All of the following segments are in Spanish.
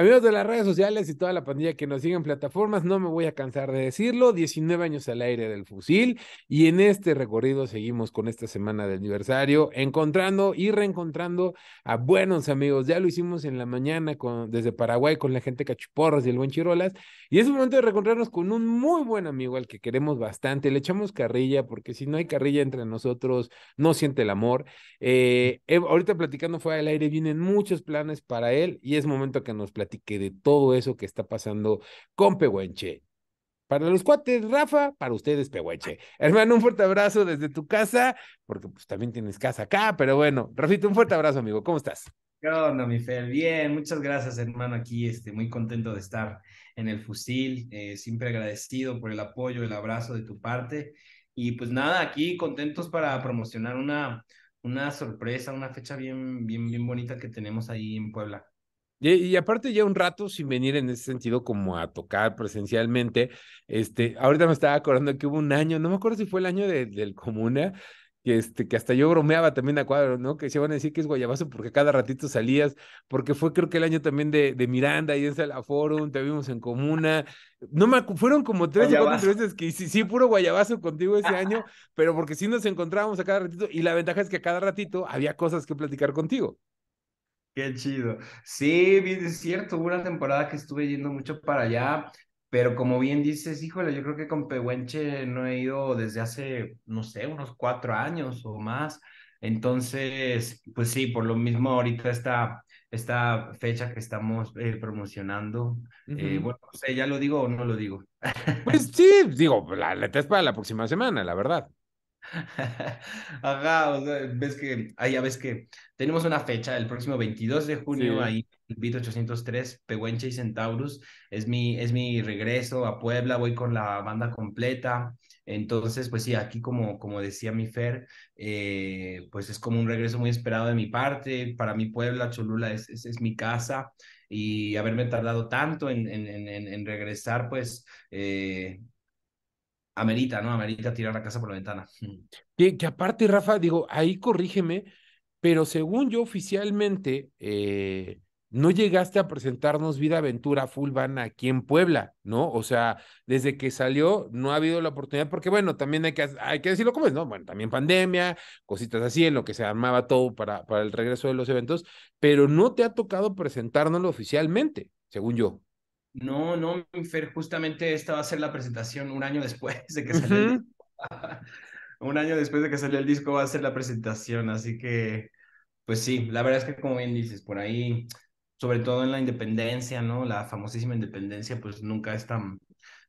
Amigos de las redes sociales y toda la pandilla que nos sigue en plataformas, no me voy a cansar de decirlo, 19 años al aire del fusil y en este recorrido seguimos con esta semana de aniversario, encontrando y reencontrando a buenos amigos. Ya lo hicimos en la mañana desde Paraguay con la gente Cachuporras y el buen Chirolas y es un momento de reencontrarnos con un muy buen amigo al que queremos bastante, le echamos carrilla porque si no hay carrilla entre nosotros no siente el amor. Eh, eh, ahorita platicando fue al aire vienen muchos planes para él y es momento que nos platicamos que de todo eso que está pasando con Pehuenche. Para los cuates, Rafa, para ustedes, Pehuenche. Hermano, un fuerte abrazo desde tu casa, porque pues también tienes casa acá, pero bueno, Rafito, un fuerte abrazo, amigo. ¿Cómo estás? ¿Qué mi Bien, muchas gracias, hermano, aquí, este, muy contento de estar en el fusil, eh, siempre agradecido por el apoyo, el abrazo de tu parte, y pues nada, aquí contentos para promocionar una, una sorpresa, una fecha bien, bien, bien bonita que tenemos ahí en Puebla. Y, aparte ya un rato sin venir en ese sentido como a tocar presencialmente, este, ahorita me estaba acordando que hubo un año, no me acuerdo si fue el año del Comuna, que, este, que hasta yo bromeaba también a cuadro, ¿no? Que se van a decir que es guayabazo porque cada ratito salías, porque fue creo que el año también de, de Miranda y en la Forum, te vimos en Comuna. No me fueron como tres o cuatro veces que sí, sí, puro guayabazo contigo ese año, pero porque sí nos encontrábamos a cada ratito y la ventaja es que a cada ratito había cosas que platicar contigo. Qué chido. Sí, bien, es cierto, hubo una temporada que estuve yendo mucho para allá, pero como bien dices, híjole, yo creo que con Pehuenche no he ido desde hace, no sé, unos cuatro años o más. Entonces, pues sí, por lo mismo ahorita está esta fecha que estamos eh, promocionando. Eh, bueno, no ya lo digo o no lo digo. Pues sí, digo, la letra es para la próxima semana, la verdad. Ajá, ves que, ahí ya ves que tenemos una fecha, el próximo 22 de junio, ahí el Bit 803, Pehuenche y Centaurus, es mi, es mi regreso a Puebla, voy con la banda completa, entonces, pues sí, aquí como, como decía mi Fer, eh, pues es como un regreso muy esperado de mi parte, para mi Puebla, Cholula es, es, mi casa, y haberme tardado tanto en, en, en, regresar, pues... Eh, amerita, ¿no? Amerita tirar la casa por la ventana. Que, aparte, Rafa, digo, ahí corrígeme, pero según yo oficialmente, eh, no llegaste a presentarnos Vida Aventura Full Van aquí en Puebla, ¿no? O sea, desde que salió no ha habido la oportunidad, porque bueno, también hay que, hay que decirlo como es, ¿no? Bueno, también pandemia, cositas así, en lo que se armaba todo para, para el regreso de los eventos, pero no te ha tocado presentárnoslo oficialmente, según yo. No, no, Fer, justamente esta va a ser la presentación un año después de que salió el disco. un año después de que salió el disco va a ser la presentación, así que, pues sí, la verdad es que como bien dices, por ahí, sobre todo en la independencia, ¿no? La famosísima independencia, pues nunca es tan,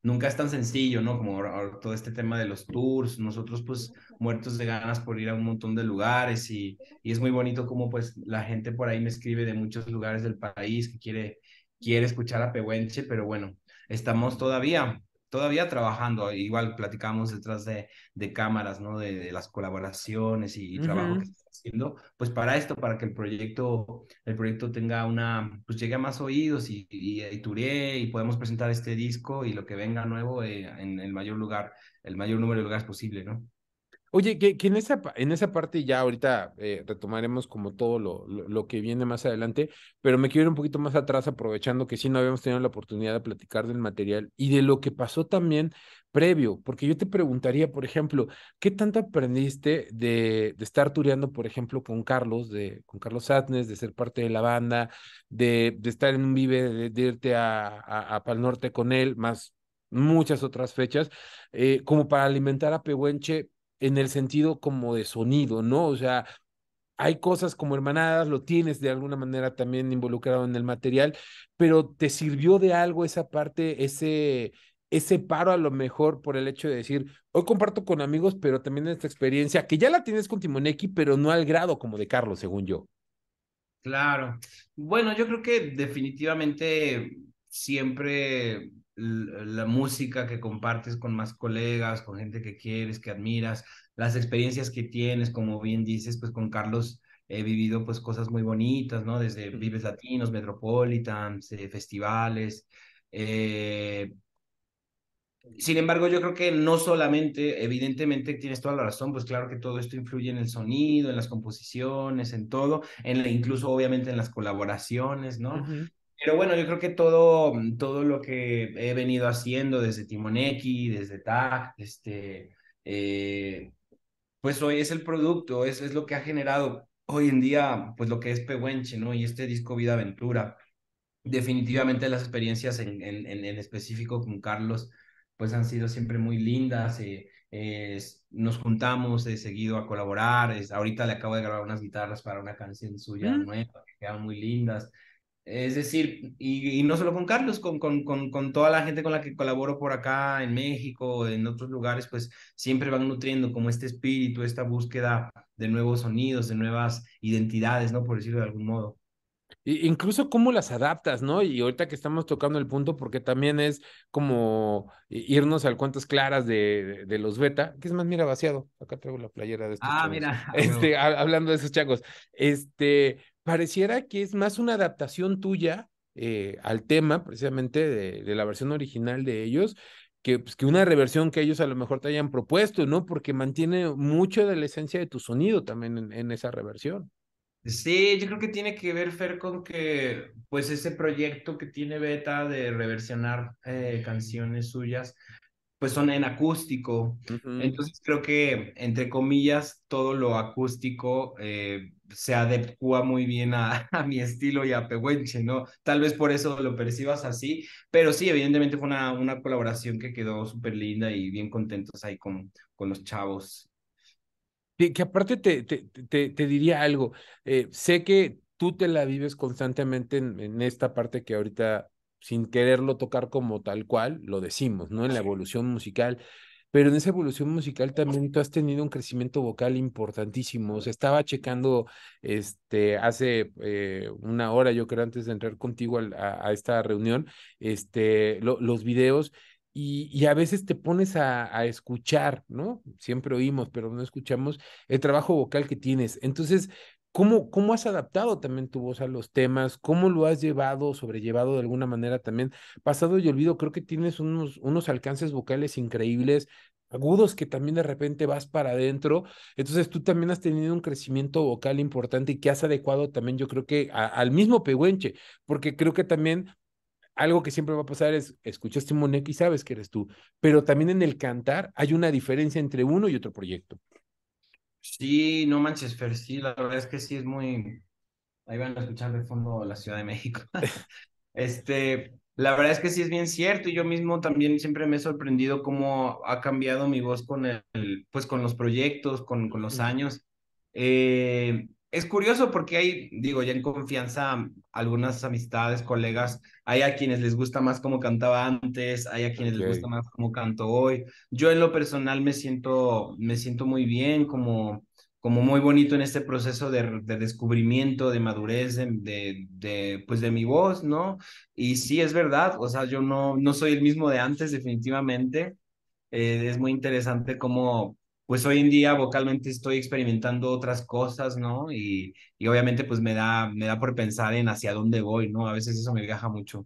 nunca es tan sencillo, ¿no? Como todo este tema de los tours, nosotros pues muertos de ganas por ir a un montón de lugares y, y es muy bonito como pues la gente por ahí me escribe de muchos lugares del país que quiere quiere escuchar a Pehuenche, pero bueno, estamos todavía, todavía trabajando. Igual platicamos detrás de, de cámaras, ¿no? De, las colaboraciones y, trabajo que está haciendo, pues para esto, para que el proyecto, el proyecto tenga una, pues llegue a más oídos y, y, y y podemos presentar este disco y lo que venga nuevo eh, en el mayor lugar, el mayor número de lugares posible, ¿no? Oye, que, en, esa, en esa parte ya ahorita eh, retomaremos como todo lo, lo, que viene más adelante, pero me quiero ir un poquito más atrás aprovechando que sí no habíamos tenido la oportunidad de platicar del material y de lo que pasó también previo, porque yo te preguntaría, por ejemplo, ¿qué tanto aprendiste de, estar tureando, por ejemplo, con Carlos, de, con Carlos Atnes, de ser parte de la banda, de, estar en un vive, de, irte a, a, Pal Norte con él, más muchas otras fechas, eh, como para alimentar a Pehuenche en el sentido como de sonido, ¿no? O sea, hay cosas como hermanadas, lo tienes de alguna manera también involucrado en el material, pero te sirvió de algo esa parte, ese, ese paro a lo mejor por el hecho de decir, hoy comparto con amigos, pero también esta experiencia, que ya la tienes con Timoneki, pero no al grado como de Carlos, según yo. Claro. Bueno, yo creo que definitivamente siempre la música que compartes con más colegas, con gente que quieres, que admiras, las experiencias que tienes, como bien dices, pues con Carlos he vivido pues cosas muy bonitas, ¿no? Desde Vives Latinos, Metropolitans, eh, festivales. Eh, sin embargo, yo creo que no solamente, evidentemente tienes toda la razón, pues claro que todo esto influye en el sonido, en las composiciones, en todo, en la, incluso obviamente en las colaboraciones, ¿no? Pero bueno, yo creo que todo, mm, todo lo que he venido haciendo desde Timoneki, desde TAC, este, eh, pues hoy es el producto, es, es lo que ha generado hoy en día, pues lo que es Pehuenche, ¿no? Y este disco Vida Aventura. Definitivamente las experiencias en, en, específico con Carlos, pues han sido siempre muy lindas. Eh, nos juntamos he eh, seguido a colaborar. ahorita le acabo de grabar unas guitarras para una canción suya mm. nueva, que quedan muy lindas. Es decir, y, no solo con Carlos, con, con, toda la gente con la que colaboro por acá en México, en otros lugares, pues siempre van nutriendo como este espíritu, esta búsqueda de nuevos sonidos, de nuevas identidades, ¿no? Por decirlo de algún modo. incluso cómo las adaptas, ¿no? Y ahorita que estamos tocando el punto, porque también es como irnos al cuantas claras de, de los beta, que es más, mira, vaciado. Acá traigo la playera de estos. Ah, mira. Este, hablando de esos chacos. Este, pareciera que es más una adaptación tuya eh, al tema, precisamente de, la versión original de ellos, que, pues, que una reversión que ellos a lo mejor te hayan propuesto, ¿no? Porque mantiene mucho de la esencia de tu sonido también en, esa reversión. Sí, yo creo que tiene que ver, Fer, con que, pues, ese proyecto que tiene Beta de reversionar eh, canciones suyas, pues son en acústico. Entonces creo que, entre comillas, todo lo acústico eh, se adecua muy bien a, mi estilo y a Pehuenche, ¿no? Tal vez por eso lo percibas así, pero sí, evidentemente fue una, una colaboración que quedó súper linda y bien contentos ahí con, con los chavos. Que, aparte te, te, diría algo, eh, sé que tú te la vives constantemente en, en esta parte que ahorita sin quererlo tocar como tal cual, lo decimos, ¿no? En la evolución musical pero en esa evolución musical también tú has tenido un crecimiento vocal importantísimo. O sea, estaba checando este, hace eh, una hora, yo creo, antes de entrar contigo a, esta reunión, este, los videos. Y, a veces te pones a, escuchar, ¿no? Siempre oímos, pero no escuchamos el trabajo vocal que tienes. Entonces, ¿Cómo, has adaptado también tu voz a los temas? ¿Cómo lo has llevado, sobrellevado de alguna manera también? Pasado y olvido, creo que tienes unos, unos alcances vocales increíbles, agudos que también de repente vas para adentro. Entonces tú también has tenido un crecimiento vocal importante y que has adecuado también, yo creo que al mismo pehuenche, porque creo que también algo que siempre va a pasar es, escuchaste Monek y sabes que eres tú, pero también en el cantar hay una diferencia entre uno y otro proyecto. Sí, no Manchester, sí, la verdad es que sí es muy... Ahí van a escuchar de fondo la Ciudad de México. este, la verdad es que sí es bien cierto y yo mismo también siempre me he sorprendido cómo ha cambiado mi voz con el, pues con los proyectos, con, con los años. Eh, es curioso porque hay, digo, ya en confianza, algunas amistades, colegas, hay a quienes les gusta más como cantaba antes, hay a quienes les gusta más como canto hoy. Yo en lo personal me siento, me siento muy bien, como, como muy bonito en este proceso de, descubrimiento, de madurez, de, de, pues de mi voz, ¿no? Y sí, es verdad, o sea, yo no, no soy el mismo de antes, definitivamente. Eh, es muy interesante cómo, pues hoy en día vocalmente estoy experimentando otras cosas, ¿no? Y, y obviamente pues me da, me da por pensar en hacia dónde voy, ¿no? A veces eso me viaja mucho.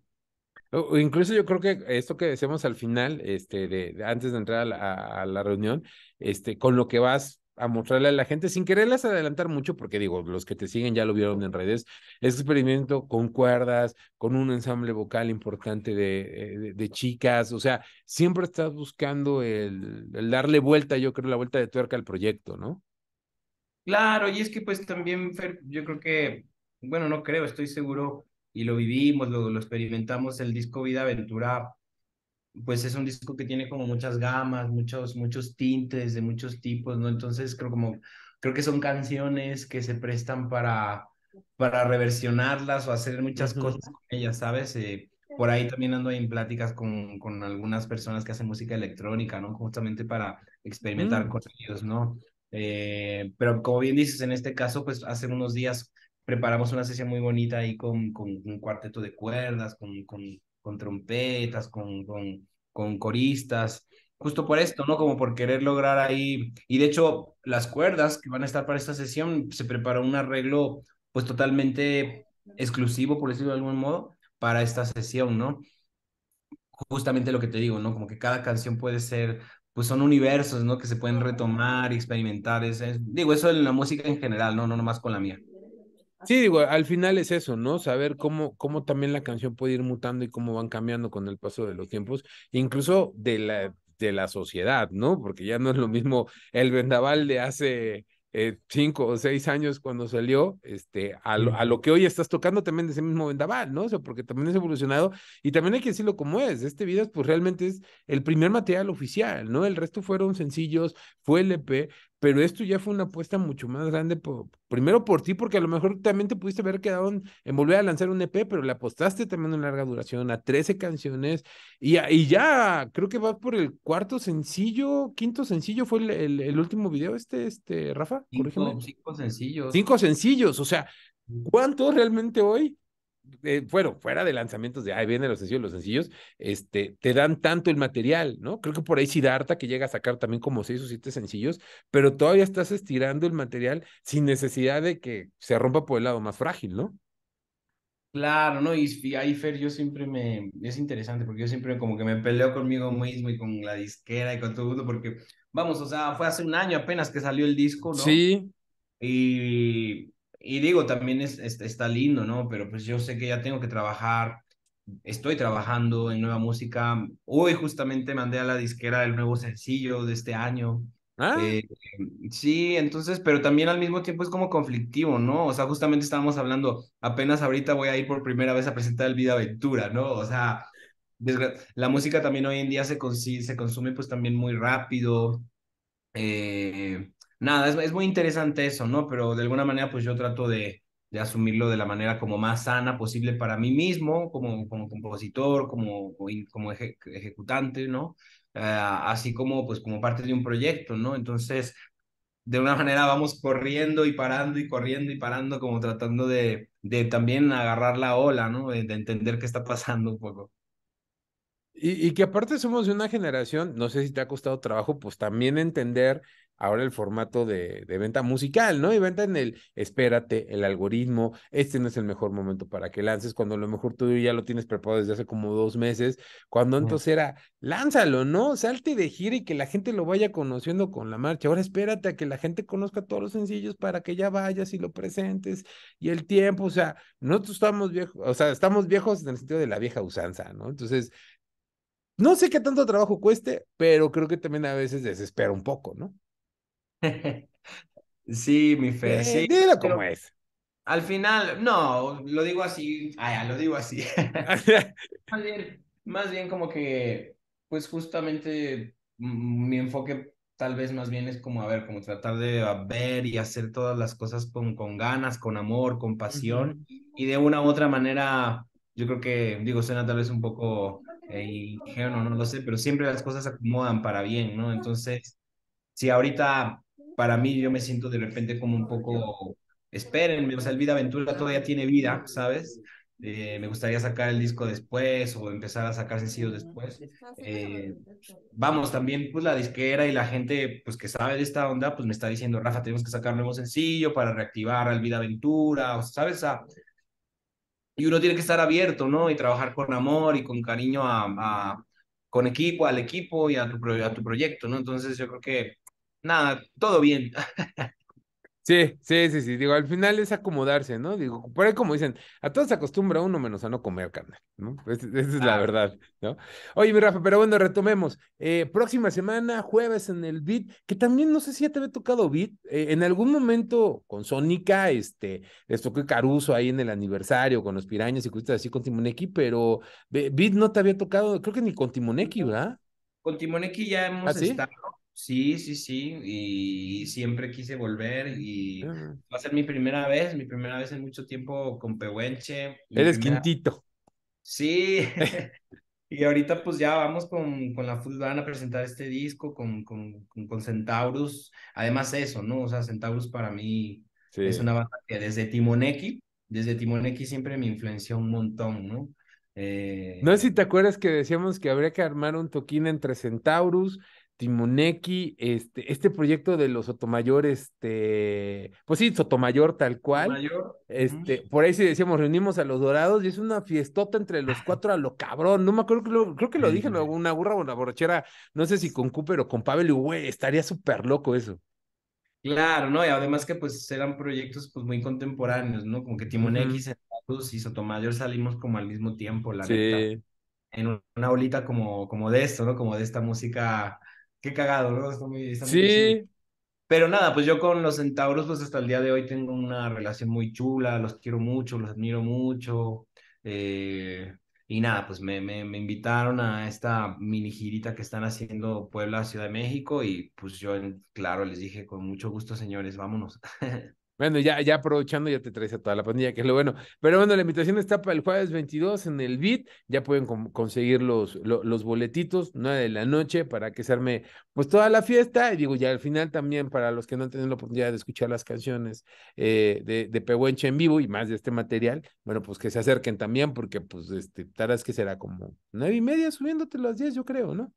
incluso yo creo que esto que decíamos al final, este, de, antes de entrar a la, a la, reunión, este, con lo que vas a mostrarle a la gente sin quererlas adelantar mucho, porque digo, los que te siguen ya lo vieron en redes, ese experimento con cuerdas, con un ensamble vocal importante de, eh, de, chicas, o sea, siempre estás buscando el, darle vuelta, yo creo, la vuelta de tuerca al proyecto, ¿no? Claro, y es que pues también, yo creo que, bueno, no creo, estoy seguro, y lo vivimos, lo, lo experimentamos, el disco Vida Aventura pues es un disco que tiene como muchas gamas, muchos, muchos tintes de muchos tipos, ¿no? Entonces creo como, creo que son canciones que se prestan para, para reversionarlas o hacer muchas cosas con ellas, ¿sabes? Eh, por ahí también ando en pláticas con, con algunas personas que hacen música electrónica, ¿no? Justamente para experimentar mm. con ellos, ¿no? Eh, pero como bien dices, en este caso, pues hace unos días preparamos una sesión muy bonita ahí con, con un cuarteto de cuerdas, con, con con trompetas, con, con, con coristas, justo por esto, ¿no? Como por querer lograr ahí. Y de hecho, las cuerdas que van a estar para esta sesión, se preparó un arreglo pues totalmente exclusivo, por decirlo de algún modo, para esta sesión, ¿no? Justamente lo que te digo, ¿no? Como que cada canción puede ser, pues son universos, ¿no? Que se pueden retomar y experimentar. Es, digo, eso en la música en general, ¿no? No nomás con la mía. Sí, digo, al final es eso, ¿no? Saber cómo, cómo también la canción puede ir mutando y cómo van cambiando con el paso de los tiempos, incluso de la, de la sociedad, ¿no? Porque ya no es lo mismo el vendaval de hace eh, cinco o seis años cuando salió, este, a lo, a lo, que hoy estás tocando también de ese mismo vendaval, ¿no? O sea, porque también es evolucionado y también hay que decirlo como es. Este Vidas, pues realmente es el primer material oficial, ¿no? El resto fueron sencillos, fue LP, pero esto ya fue una apuesta mucho más grande, primero por ti, porque a lo mejor también te pudiste haber quedado en, volver a lanzar un EP, pero le apostaste también una larga duración, a 13 canciones, y, y ya creo que va por el cuarto sencillo, quinto sencillo, fue el, último video este, este Rafa, cinco, Cinco sencillos. Cinco sencillos, o sea, ¿cuántos realmente hoy eh, bueno, fuera de lanzamientos de, ahí vienen los sencillos, los sencillos, este, te dan tanto el material, ¿no? Creo que por ahí darta que llega a sacar también como seis o siete sencillos, pero todavía estás estirando el material sin necesidad de que se rompa por el lado más frágil, ¿no? Claro, ¿no? Y ahí, Fer, yo siempre me... Es interesante porque yo siempre como que me peleo conmigo mismo y con la disquera y con todo el mundo porque, vamos, o sea, fue hace un año apenas que salió el disco, ¿no? Sí. Y y digo, también está lindo, ¿no? Pero pues yo sé que ya tengo que trabajar, estoy trabajando en nueva música. Hoy justamente mandé a la disquera el nuevo sencillo de este año. Ah. Eh, sí, entonces, pero también al mismo tiempo es como conflictivo, ¿no? O sea, justamente estábamos hablando, apenas ahorita voy a ir por primera vez a presentar el Vida Aventura, ¿no? O sea, la música también hoy en día se, se consume pues también muy rápido. Eh, nada, es, muy interesante eso, ¿no? Pero de alguna manera, pues yo trato de, asumirlo de la manera como más sana posible para mí mismo, como, como compositor, como, como ejecutante, ¿no? Ah, así como, pues, como parte de un proyecto, ¿no? Entonces, de una manera vamos corriendo y parando y corriendo y parando, como tratando de, de también agarrar la ola, ¿no? De, entender qué está pasando un poco. Y, y, que aparte somos de una generación, no sé si te ha costado trabajo, pues también entender ahora el formato de, venta musical, ¿no? Y venta en el espérate, el algoritmo, este no es el mejor momento para que lances, cuando a lo mejor tú ya lo tienes preparado desde hace como dos meses, cuando entonces era, lánzalo, ¿no? Salte de gira y que la gente lo vaya conociendo con la marcha. Ahora espérate a que la gente conozca todos los sencillos para que ya vayas y lo presentes y el tiempo, o sea, nosotros estamos viejos, o sea, estamos viejos en el sentido de la vieja usanza, ¿no? Entonces, no sé qué tanto trabajo cueste, pero creo que también a veces desespera un poco, ¿no? sí, mi fe, eh, sí. como es. Al final, no, lo digo así, lo digo así. más, bien, como que, pues justamente mm, mi enfoque tal vez más bien es como, a ver, como tratar de ah, ver y hacer todas las cosas con, con ganas, con amor, con pasión, y de una u otra manera, yo creo que, digo, suena tal vez un poco eh, ingenuo, no lo sé, pero siempre las cosas se acomodan para bien, ¿no? Entonces, si ahorita para mí yo me siento de repente como un poco, espérenme, o sea, el Vida Aventura todavía tiene vida, ¿sabes? Eh, me gustaría sacar el disco después o empezar a sacar sencillos después. Eh, pues, vamos, también pues la disquera y la gente pues que sabe de esta onda pues me está diciendo, Rafa, tenemos que sacar un nuevo sencillo para reactivar al Vida Aventura, o sabes, y uno tiene que estar abierto, ¿no? Y trabajar con amor y con cariño a, a con equipo, al equipo y a tu, a tu proyecto, ¿no? Entonces yo creo que nada, todo bien. Sí, sí, sí, sí. Digo, al final es acomodarse, ¿no? Digo, por ahí como dicen, a todos se acostumbra uno menos a no comer, carne, ¿no? esa es la verdad, ¿no? Oye, mi Rafa, pero bueno, retomemos. Eh, próxima semana, jueves en el beat, que también no sé si ya te había tocado beat. Eh, en algún momento con Sónica, este, les tocó Caruso ahí en el aniversario con los pirañas y cosas así con Timoneki, pero beat no te había tocado, creo que ni con Timoneki, ¿verdad? Con Timoneki ya hemos ¿Ah, estado Sí, sí, sí, y siempre quise volver y ah. va a ser mi primera vez, mi primera vez en mucho tiempo con Pehuenche. Eres quintito. Sí, y ahorita pues ya vamos con, con la Food Van a presentar este disco con, con, Centaurus, además eso, ¿no? O sea, Centaurus para mí es una banda que desde Timoneki, desde Timoneki siempre me influenció un montón, ¿no? Eh, no sé si te acuerdas que decíamos que habría que armar un toquín entre Centaurus, Timoneki, este, este proyecto de los Sotomayor, este, pues sí, Sotomayor tal cual. Este, por ahí sí decíamos, reunimos a los dorados y es una fiestota entre los cuatro a lo cabrón. No me acuerdo, creo, creo que lo dije una alguna burra o una borrachera, no sé si con Cooper o con Pavel, y güey, estaría súper loco eso. Claro, ¿no? Y además que pues eran proyectos pues muy contemporáneos, ¿no? Como que Timoneki, y Sotomayor salimos como al mismo tiempo, la sí. En una olita como, como de esto, ¿no? Como de esta música Qué cagado, ¿no? sí. Pero nada, pues yo con los centauros, pues hasta el día de hoy tengo una relación muy chula, los quiero mucho, los admiro mucho. Eh, y nada, pues me, me, me, invitaron a esta mini girita que están haciendo Puebla, Ciudad de México, y pues yo, claro, les dije, con mucho gusto, señores, vámonos. Bueno, ya, ya aprovechando, ya te traes a toda la pandilla, que es lo bueno. Pero bueno, la invitación está para el jueves 22 en el BIT. Ya pueden conseguir los, los, boletitos, 9 de la noche, para que se arme pues toda la fiesta. Y digo, ya al final también, para los que no han tenido la oportunidad de escuchar las canciones eh, de, de Pehuenche en vivo y más de este material, bueno, pues que se acerquen también, porque pues este, vez que será como nueve y media subiéndote las diez, yo creo, ¿no?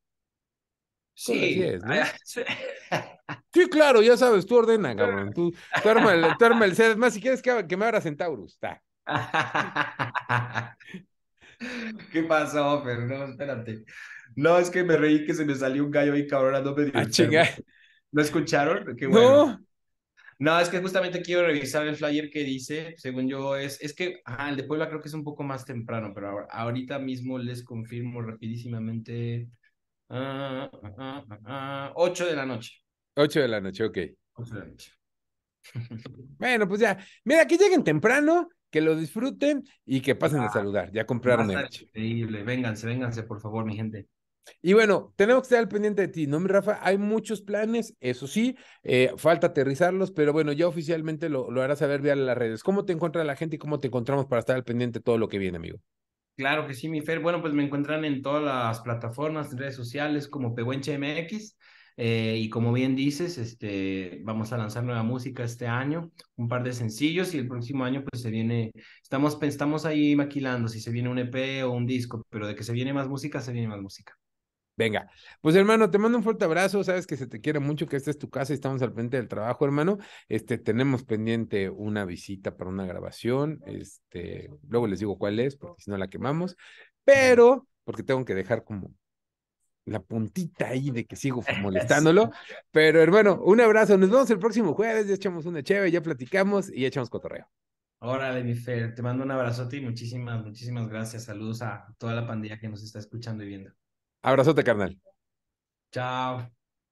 Sí. Es, ¿no? claro, ya sabes, tú ordena, cabrón. Tú, tú el, Más si quieres que, me abra Centaurus, está. ¿Qué pasó, Fer? No, espérate. No, es que me reí que se me salió un gallo ahí cabrón ah, no me dijeron. ¿No escucharon? No. No, es que justamente quiero revisar el flyer que dice, según yo, es, es que ah, el de Puebla creo que es un poco más temprano, pero ahora, ahorita mismo les confirmo rapidísimamente. 8 ah, ah, ah, de la noche. 8 de la noche, ok. bueno, pues ya. Mira, que lleguen temprano, que lo disfruten y que pasen a saludar. Ya compraron el Increíble. Vénganse, vénganse, por favor, mi gente. Y bueno, tenemos que estar al pendiente de ti, ¿no, Rafa? Hay muchos planes, eso sí, eh, falta aterrizarlos, pero bueno, ya oficialmente lo, lo harás saber vía las redes. ¿Cómo te encuentra la gente y cómo te encontramos para estar al pendiente de todo lo que viene, amigo? Claro que sí, mi Fer. Bueno, pues me encuentran en todas las plataformas, redes sociales como Pehuenche MX. Eh, y como bien dices, este, vamos a lanzar nueva música este año, un par de sencillos y el próximo año pues se viene, estamos, estamos ahí maquilando si se viene un EP o un disco, pero de que se viene más música, se viene más música. Venga, pues hermano, te mando un fuerte abrazo, sabes que se te quiere mucho, que esta es tu casa y estamos al frente del trabajo, hermano. Este, tenemos pendiente una visita para una grabación, este, luego les digo cuál es, porque si no la quemamos, pero, porque tengo que dejar como la puntita ahí de que sigo molestándolo, pero hermano, un abrazo, nos vemos el próximo jueves, ya echamos una chévere, ya platicamos y echamos cotorreo. Órale, mi Fer, te mando un abrazote y muchísimas, muchísimas gracias. Saludos a toda la pandilla que nos está escuchando y viendo. Abrazote, carnal. Chao.